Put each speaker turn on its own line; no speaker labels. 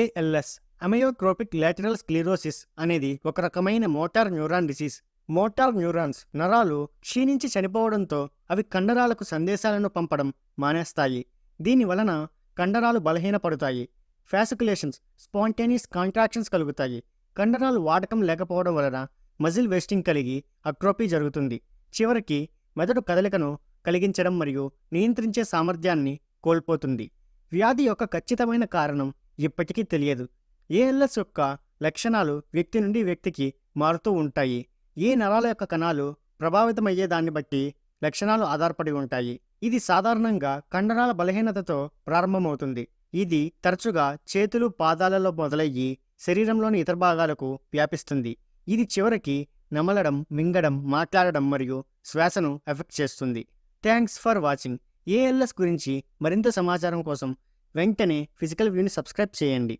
ALS అమయోక్రోపిక్ lateral sclerosis అనేది ఒక రకమైన motor neuron disease motor neurons నరాలు క్షీణించి చనిపోవడంతో అవి కండరాలకు సందేశాలను పంపడం మానేస్తాయి దీని వలన కండరాలు బలహీనపడతాయి ఫ్యాసికులేషన్స్ స్పాంటేనియస్ కాంట్రాక్షన్స్ కలుగుతాయి కండరాలు వాడకం లేకపోవడం వలన మజిల్ వేస్టింగ్ కలిగి అక్రోపీ జరుగుతుంది చివరికి మెదడు కదలికను కలిగించడం మరియు నియంత్రించే సామర్థ్యాన్ని కోల్పోతుంది వ్యాధి యొక్క ఖచ్చితమైన కారణం ఇప్పటికీ తెలియదు ఏఎల్ఎస్ యొక్క లక్షణాలు వ్యక్తి నుండి వ్యక్తికి మారుతూ ఉంటాయి ఏ నరాల యొక్క కణాలు ప్రభావితమయ్యే దాన్ని బట్టి లక్షణాలు ఆధారపడి ఉంటాయి ఇది సాధారణంగా కండరాల బలహీనతతో ప్రారంభమవుతుంది ఇది తరచుగా చేతులు పాదాలలో మొదలయ్యి శరీరంలోని ఇతర భాగాలకు వ్యాపిస్తుంది ఇది చివరికి నమలడం మింగడం మాట్లాడడం మరియు శ్వాసను ఎఫెక్ట్ చేస్తుంది థ్యాంక్స్ ఫర్ వాచింగ్ ఏఎల్ఎస్ గురించి మరింత సమాచారం కోసం వెంటనే ఫిజికల్ వ్యూని సబ్స్క్రైబ్ చేయండి